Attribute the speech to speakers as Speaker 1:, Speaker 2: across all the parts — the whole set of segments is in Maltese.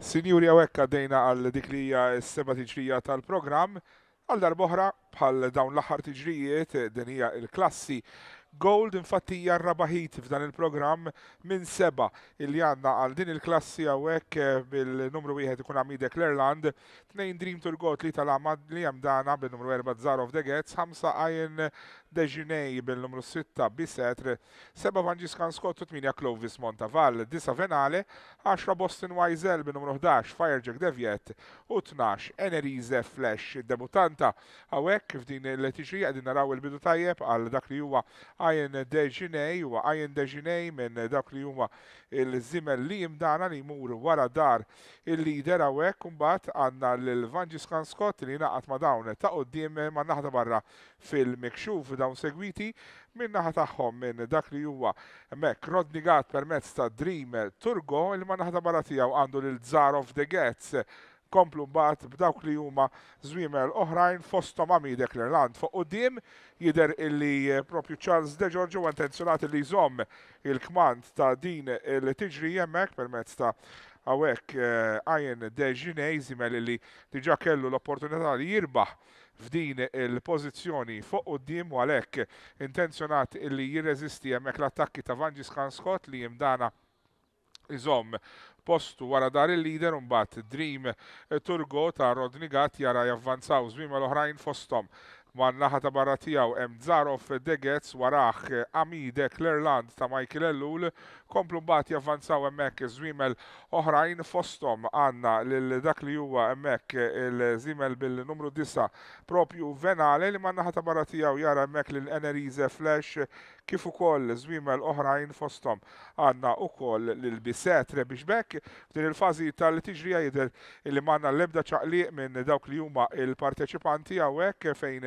Speaker 1: Sinjuri għawek għaddejna għal dik li hija s-seba tiġrija tal-programm, għal darboħra bħal dawn l-aħħar tiġrijiet din hija il-klassi Gold infatti hija rabaħit f'dan il-programm minn seba il għandna għal din il-klassi għawek eh, bil-numru wieħed ikun għamidek l-Irland, tnejn Dream Tour Got li tal-għamad li hemm bil-numru 4 Zar of the Gets, ħamsa għajn Deġunej bil-numru 6 bisetr, 7 Vanġiskan Scott u 8 Clovis Montaval, 9 Venale, 10 Boston Wiesel bil-numru 11 Firejack Deviet, u 12 Enerize Flash debutanta. Għawek f'din l-tiġri għedin naraw il-bidu tajjeb għal dak li huwa Ajen Deġunej u Ajen Deġunej minn dak li huwa il-zimel li jimdana li jmur wara dar il-lider għawek kumbat għanna l-Vanġiskan Scott li naqat ma dawn ta' qoddim ma naħda barra fil-mikxuf dawn segwiti minn naħa tagħhom minn dak li huwa Mek Rodnigat Gat permezz ta' Dream Turgo il ma naħa barra tiegħu għandu lil Zar of the Gets komplu mbagħad b'dawk li huma żwiemel oħrajn fosthom għamidek l-Irland. Fuq dim jidher illi eh, propju Charles De Giorgio għantenzjonat li jżomm il-kmand ta' din il-tiġri hemmhekk permezz ta' għawek għajen eh, deġine jizimel li diġa kellu l-opportunità li jirbaħ f'din il-pozizjoni fuq u d-dim u għalek intenzjonat li jirreżisti jemmek l-attakki ta' Vanġis Scott li jimdana iżom postu wara dar il-lider un bat Dream Turgo ta' Rodnigat jara javvanzaw zmima l-oħrajn fostom man naħa ta' barra tijaw em Zarov Degets waraħ eh, Amide Klerland ta' Michael Ellul komplu mbagħad javvanzaw hemmhekk żwiemel oħrajn fostom għandna lil dak li huwa hemmhekk il zimel bil-numru 9 propju Venale li mannaħa ta' barra tijaw jara hemmhekk l Enerize Flash kif ukoll żwiemel oħrajn fostom għandna ukoll lil Biset Rebix Beck f'din il-fażi tal-tiġrija jidher li manna l-ebda ċaqli minn dawk li huma il-parteċipanti għawek fejn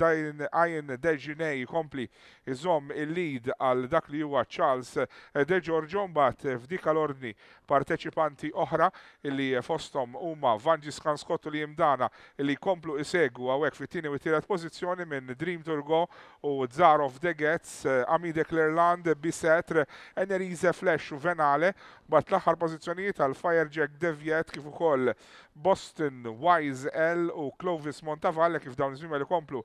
Speaker 1: Ajen Deġinej kompli jizom il-lead għal dak li huwa Charles De Giorgio mbagħad f'dik l-ordni parteċipanti oħra li fostom huma Vangis Kanskottu li jimdana li komplu isegwu għawek fit tini u tielet pożizzjoni minn Dream Turgo u Zarov Degets, Amide Clearland, Clerland, Bisetre, Enerize Flash u Venale, bat l-aħħar pożizzjonijiet għal Firejack Deviet kif ukoll Boston Wise L u Clovis Montavalle kif dawn iż-żmien li komplu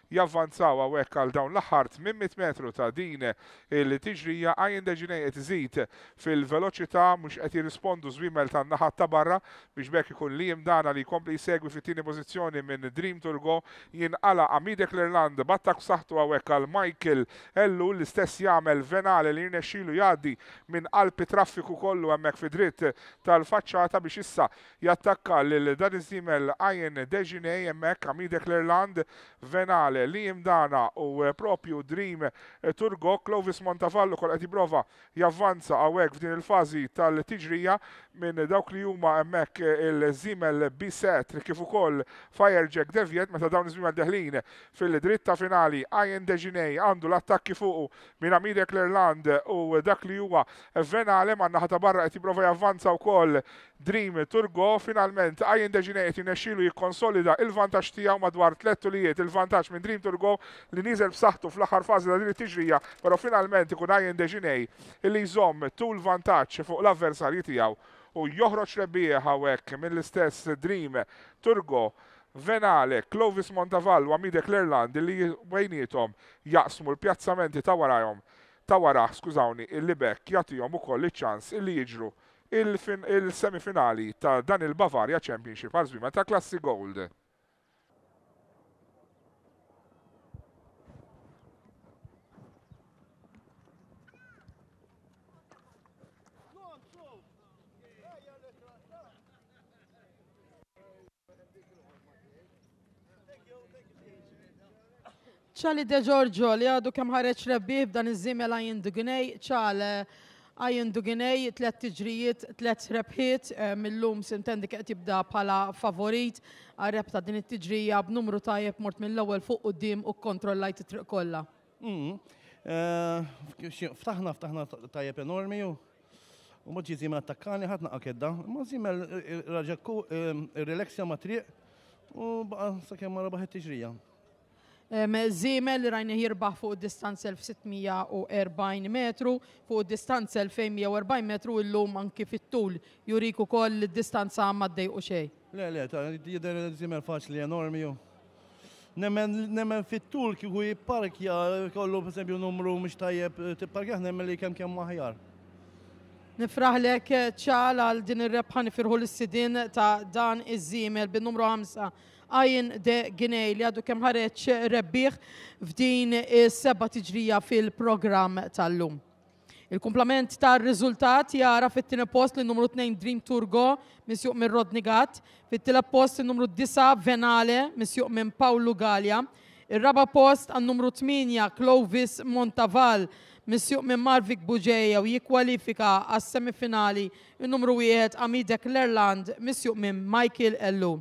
Speaker 1: javvanzaw għawek għal dawn l-ħart minn 100 metru ta' din il-tiġrija għajn deġinej zid fil-veloċità mux qed jirrispondu zwimel ta' naħat ta' barra biex bekk ikun li jimdana li kompli jsegwi fit-tieni pożizzjoni minn Dream Turgo għala Amidek l-Irland battak saħtu għawek għal Michael Ellu l-istess jagħmel venale li jirnexilu jgħaddi minn qalbi traffiku kollu hemmhekk fi dritt tal-faċċata biex issa jattakka lil dan iż-żimel Ajen Deġinej hemmhekk għamidek l-Irland venale li jimdana u eh, propju Dream eh, Turgo Clovis Montafallo kol qed jipprova javvanza hawnhekk f'din il-fażi tal-tiġrija minn dawk li huma hemmhekk eh, il-Zimel 7 kif ukoll Firejack deviet, meta dawn iż-żmien deħlin fil-dritta finali Ajen Deġinej għandu l-attakki fuqu minn Amirek l-Irland u dak li huwa Venale, għandna ħata barra qed jipprova javvanza wkoll Dream Turgo finalment Ajen Deġinej qed jinexxielu jikkonsolida il-vantaġġ tiegħu madwar tlet il-vantaġġ minn Dream to go li nizel b'saħħtu fl-aħħar fażi ta' din it-tiġrija, però finalment ikun għajn deġinej li jżomm tul vantaġġ fuq l-avversarji tiegħu u joħroġ rebbieħ hawnhekk mill-istess Dream Turgo Venale, Clovis Montaval u Amide Clerland li bejnietom jaqsmu l-pjazzamenti ta' warajhom ta' wara, skużawni, il-libek jagħtihom ukoll iċ-ċans illi jiġru il-semifinali ta' dan il-Bavarja Championship għal ta' klassi gold.
Speaker 2: ċali De Giorgio li għadu kem ħareċ rebbib dan iż-żimel għajn dugnej, ċal għajn eh, dugnej, tlet tiġrijiet, tlet rebħiet eh, mill-lum sintendi kħet jibda bħala favorit għarreb ta' din it-tiġrija b'numru tajjeb mort mill-ewel fuq u dim u kontrollajt it-triq kolla. Mm-hmm. Eh, ftaħna, ftaħna tajjeb enormi u
Speaker 1: moġi zima attakkani ħatna għakedda, ma zima raġakku relaxja ma
Speaker 2: triq u baqa sa' kemma rabaħet tiġrija. Zimel li rajna jirbaħ fuq distanza 1640 metru, fuq distanza 2140 metru illum anki fit-tul juriku koll distanza maddej u xej.
Speaker 1: Le, le, ta' jider Zimel faċli enormi ju. Nemmen fit-tul kiku jipparkja, kollu per esempio numru mux tajjeb eh, tipparkja, nemmen li kem kem maħjar.
Speaker 2: Nifraħlek eh, ċal għal din ir-rebħan firħu l-sidin ta' dan iż-żimel bin numru 5 għajn de għinej li għadu kem ħareċ rebbieħ f'din is-seba tiġrija fil-programm tal-lum. il komplament tal-rizultat jara fit-tina post li numru 2 Dream Turgo misjuq minn Rodnigat, fit-tila post numru 9 Venale misjuq minn Paolo Galia, il-raba post għan numru 8 Clovis Montaval misjuq minn Marvik Buġeja u jikwalifika għas semifinali il-numru 1 Amidek Lerland misjuq minn Michael Ellu.